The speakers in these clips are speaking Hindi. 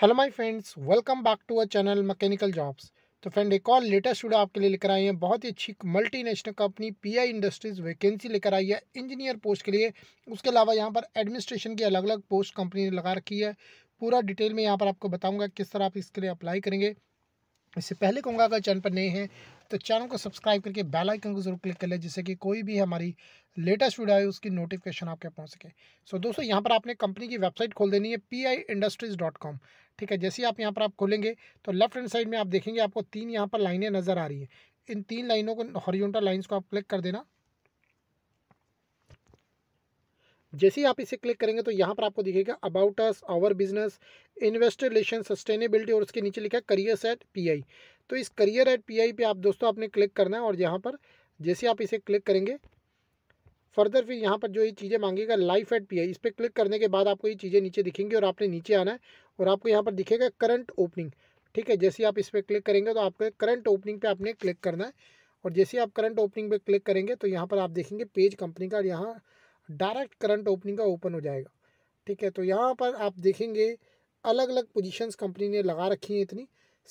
hello my friends welcome back to our channel mechanical jobs तो फ्रेंड एक और लेटेस्ट वीडियो आपके लिए लेकर आए हैं बहुत ही अच्छी multinational company P I industries vacancy लेकर आई है इंजीनियर पोस्ट के लिए उसके अलावा यहाँ पर एडमिनिस्ट्रेशन की अलग अलग पोस्ट कंपनी ने लगा रखी है पूरा डिटेल में यहाँ पर आपको बताऊँगा किस तरह आप इसके लिए अप्लाई करेंगे इससे पहले कहूँगा अगर चैनल पर नए हैं तो चैनल को सब्सक्राइब करके बेल आइकन को जरूर क्लिक कर लें जिससे कि कोई भी हमारी लेटेस्ट वीडियो आए उसकी नोटिफिकेशन आपके पहुंच सके सो so, दोस्तों यहाँ पर आपने कंपनी की वेबसाइट खोल देनी है P I industries dot com ठीक है जैसे ही आप यहाँ पर आप खोलेंगे तो लेफ्ट हैंड साइड में आप देखेंगे आपको तीन यहाँ पर लाइनें नज़र आ रही हैं इन तीन लाइनों को हॉरिजॉन्टल लाइन्स को आप क्लिक कर देना जैसे ही आप इसे क्लिक करेंगे तो यहाँ पर आपको दिखेगा about us our business investor relation sustainability और उसके नीचे लिखा है करियर एट पी तो इस करियर एट पी पे आप दोस्तों आपने क्लिक करना है और यहाँ पर जैसे आप इसे क्लिक करेंगे फर्दर फिर यहाँ पर जो ये चीज़ें मांगेगा लाइफ एट पी इस पर क्लिक करने के बाद आपको ये चीज़ें नीचे दिखेंगी और आपने नीचे आना है और आपको यहाँ पर दिखेगा करंट ओपनिंग ठीक है जैसे आप इस पर क्लिक करेंगे तो आपको करंट ओपनिंग पे आपने क्लिक करना है और जैसे आप करंट ओपनिंग पे क्लिक करेंगे तो यहाँ पर आप देखेंगे पेज कंपनी का यहाँ डायरेक्ट करंट ओपनिंग का ओपन हो जाएगा ठीक है तो यहाँ पर आप देखेंगे अलग अलग पोजीशंस कंपनी ने लगा रखी हैं इतनी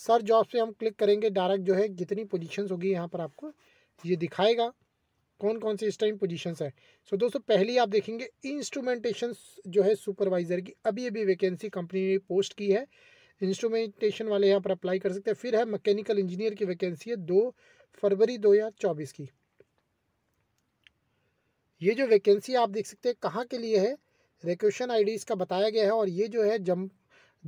सर जॉब से हम क्लिक करेंगे डायरेक्ट जो है जितनी पोजीशंस होगी यहाँ पर आपको ये दिखाएगा कौन कौन सी इस टाइम पोजिशंस है सो दोस्तों पहली आप देखेंगे इंस्ट्रूमेंटेशन जो है सुपरवाइज़र की अभी अभी वैकेंसी कंपनी ने पोस्ट की है इंस्ट्रूमेंटेशन वाले यहाँ पर अप्लाई कर सकते हैं फिर है मैकेनिकल इंजीनियर की वैकेंसी है दो फरवरी दो की ये जो वैकेंसी आप देख सकते हैं कहाँ के लिए है आई आईडी इसका बताया गया है और ये जो है जम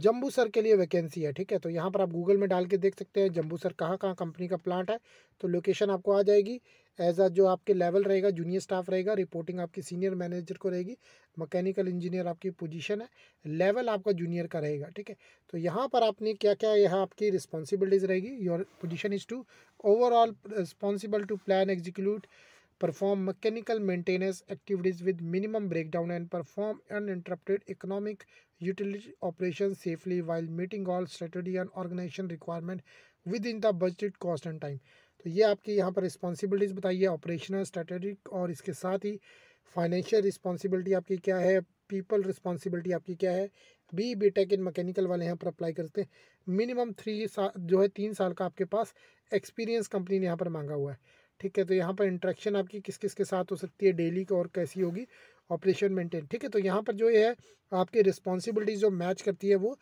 जम्बू सर के लिए वैकेंसी है ठीक है तो यहाँ पर आप गूगल में डाल के देख सकते हैं जम्बू सर कहाँ कहाँ कंपनी का प्लांट है तो लोकेशन आपको आ जाएगी एज आ जो आपके लेवल रहेगा जूनियर स्टाफ रहेगा रिपोर्टिंग आपकी सीनियर मैनेजर को रहेगी मैकेनिकल इंजीनियर आपकी पोजीशन है लेवल आपका जूनियर का रहेगा ठीक है तो यहाँ पर आपने क्या क्या यहाँ आपकी रिस्पॉन्सिबिलिटीज़ रहेगी your position is to overall responsible to plan execute perform mechanical maintenance activities with minimum breakdown and perform un uninterrupted economic utility operation safely while meeting all statutory and organization requirement within the budget cost and time तो ये आपकी यहाँ पर रिस्पॉन्सिबिलिटीज बताइए ऑपरेशनल स्ट्रेटेजिक और इसके साथ ही फाइनेंशियल रिस्पॉन्सिबिलिटी आपकी क्या है पीपल रिस्पॉन्सिबिलिटी आपकी क्या है B B tech in mechanical वाले यहाँ पर अप्लाई करते हैं मिनिमम थ्री साल जो है तीन साल का आपके पास एक्सपीरियंस कंपनी ने यहाँ पर मांगा हुआ है ठीक है तो यहाँ पर इंट्रैक्शन आपकी किस किस के साथ हो सकती है डेली और कैसी होगी ऑपरेशन मेंटेन ठीक है तो यहाँ पर जो ये है आपकी रिस्पॉन्सिबिलिटी जो मैच करती है वो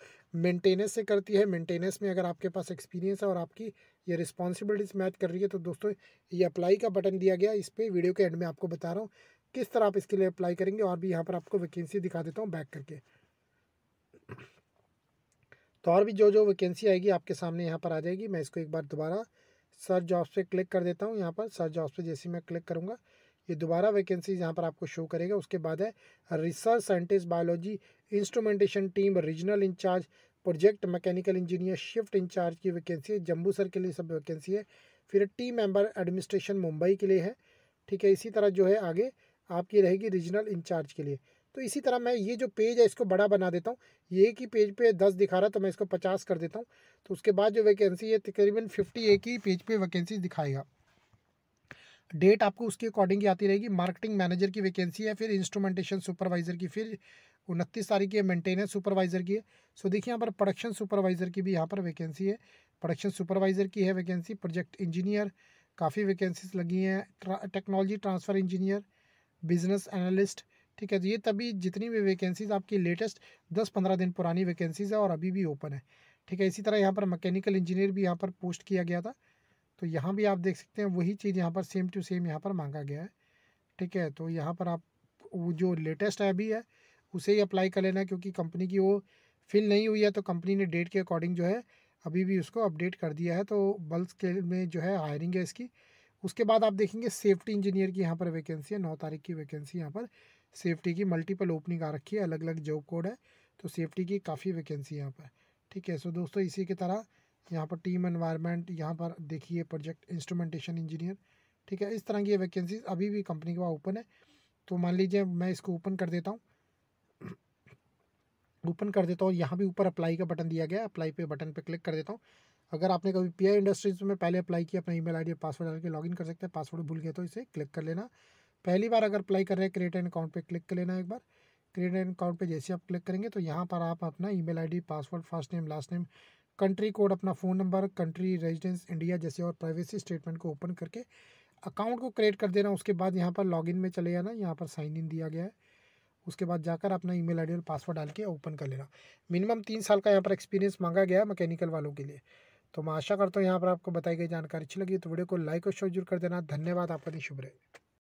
मेंटेनेंस से करती है मेंटेनेंस में अगर आपके पास एक्सपीरियंस है और आपकी ये रिस्पॉन्सिबिलिटीज मैच कर रही है तो दोस्तों ये अप्लाई का बटन दिया गया इस पर वीडियो के एंड में आपको बता रहा हूँ किस तरह आप इसके लिए अप्लाई करेंगे और भी यहाँ पर आपको वैकेंसी दिखा देता हूँ बैक करके तो और भी जो जो वैकेंसी आएगी आपके सामने यहाँ पर आ जाएगी मैं इसको एक बार दोबारा सर्च जॉब्स पे क्लिक कर देता हूँ यहाँ पर सर्च जॉब्स पे जैसे मैं क्लिक करूँगा ये दोबारा वैकेंसीज यहाँ पर आपको शो करेगा उसके बाद है research scientist biology instrumentation team regional incharge project mechanical engineer shift incharge की वैकेंसी है सर के लिए सब वैकेंसी है फिर टीम मेंबर एडमिनिस्ट्रेशन मुंबई के लिए है ठीक है इसी तरह जो है आगे आपकी रहेगी रीजनल इंचार्ज के लिए तो इसी तरह मैं ये जो पेज है इसको बड़ा बना देता हूँ ये एक ही पेज पे दस दिखा रहा तो मैं इसको पचास कर देता हूँ तो उसके बाद जो वैकेंसी है तकरीबन फिफ्टी एक ही पेज पे वैकेंसी दिखाएगा डेट आपको उसके अकॉर्डिंग ही आती रहेगी मार्केटिंग मैनेजर की वैकेंसी है फिर इंस्ट्रूमेंटेशन सुपरवाइज़र की फिर उनतीस तारीख की है मेंटेनेंस सुपरवाइज़र की है सो देखिए यहाँ पर प्रोडक्शन सुपरवाइज़र की भी यहाँ पर वैकेंसी है प्रोडक्शन सुपरवाइज़र की है वैकेंसी प्रोजेक्ट इंजीनियर काफ़ी वैकेंसीज लगी हैं technology transfer engineer business analyst ठीक है तो ये तभी जितनी भी वैकेंसीज आपकी लेटेस्ट दस पंद्रह दिन पुरानी वैकेंसीज है और अभी भी ओपन है ठीक है इसी तरह यहाँ पर मैकेनिकल इंजीनियर भी यहाँ पर पोस्ट किया गया था तो यहाँ भी आप देख सकते हैं वही चीज़ यहाँ पर सेम टू सेम यहाँ पर मांगा गया है ठीक है तो यहाँ पर आप वो जो लेटेस्ट है अभी है उसे ही अप्लाई कर लेना क्योंकि कंपनी की वो फिल नहीं हुई है तो कंपनी ने डेट के अकॉर्डिंग जो है अभी भी उसको अपडेट कर दिया है तो बल्क स्केल में जो है हायरिंग है इसकी उसके बाद आप देखेंगे सेफ्टी इंजीनियर की यहाँ पर वैकेंसी है नौ तारीख की वैकेंसी यहाँ पर सेफ्टी की मल्टीपल ओपनिंग आ रखी है अलग अलग जॉब कोड है तो सेफ्टी की काफ़ी वैकेंसी यहाँ पर ठीक है सो दोस्तों इसी की तरह यहाँ पर टीम एनवायरनमेंट यहाँ पर देखिए प्रोजेक्ट इंस्ट्रूमेंटेशन इंजीनियर ठीक है इस तरह की वैकेंसी अभी भी कंपनी के पास ओपन है तो मान लीजिए मैं इसको ओपन कर देता हूँ ओपन कर देता हूँ यहाँ भी ऊपर अप्लाई का बटन दिया गया अप्लाई पे बटन पे क्लिक कर देता हूँ अगर आपने कभी पी इंडस्ट्रीज में पहले अप्लाई किया अपना ईमेल आईडी और पासवर्ड डाल के लॉगिन कर सकते हैं पासवर्ड भूल गया तो इसे क्लिक कर लेना पहली बार अगर अप्लाई कर रहे हैं क्रिएट एन अकाउंट पर क्लिक कर लेना एक बार क्रिएट एन अकाउंट पर जैसे आप क्लिक करेंगे तो यहाँ पर आप अपना email password first name last name country code अपना phone number country residence India जैसे और प्राइवेसी स्टेटमेंट को ओपन करके अकाउंट को क्रिएट कर देना उसके बाद यहाँ पर लॉगिन में चले जाना यहाँ पर साइन इन दिया गया है उसके बाद जाकर अपना ईमेल आईडी और पासवर्ड डाल के ओपन कर लेना मिनिमम तीन साल का यहाँ पर एक्सपीरियंस मांगा गया है मैकेनिकल वालों के लिए तो मैं आशा करता हूँ यहाँ पर आपको बताई गई जानकारी अच्छी लगी तो वीडियो को लाइक और शेयर जरूर कर देना धन्यवाद आपका दिन शुभ रहे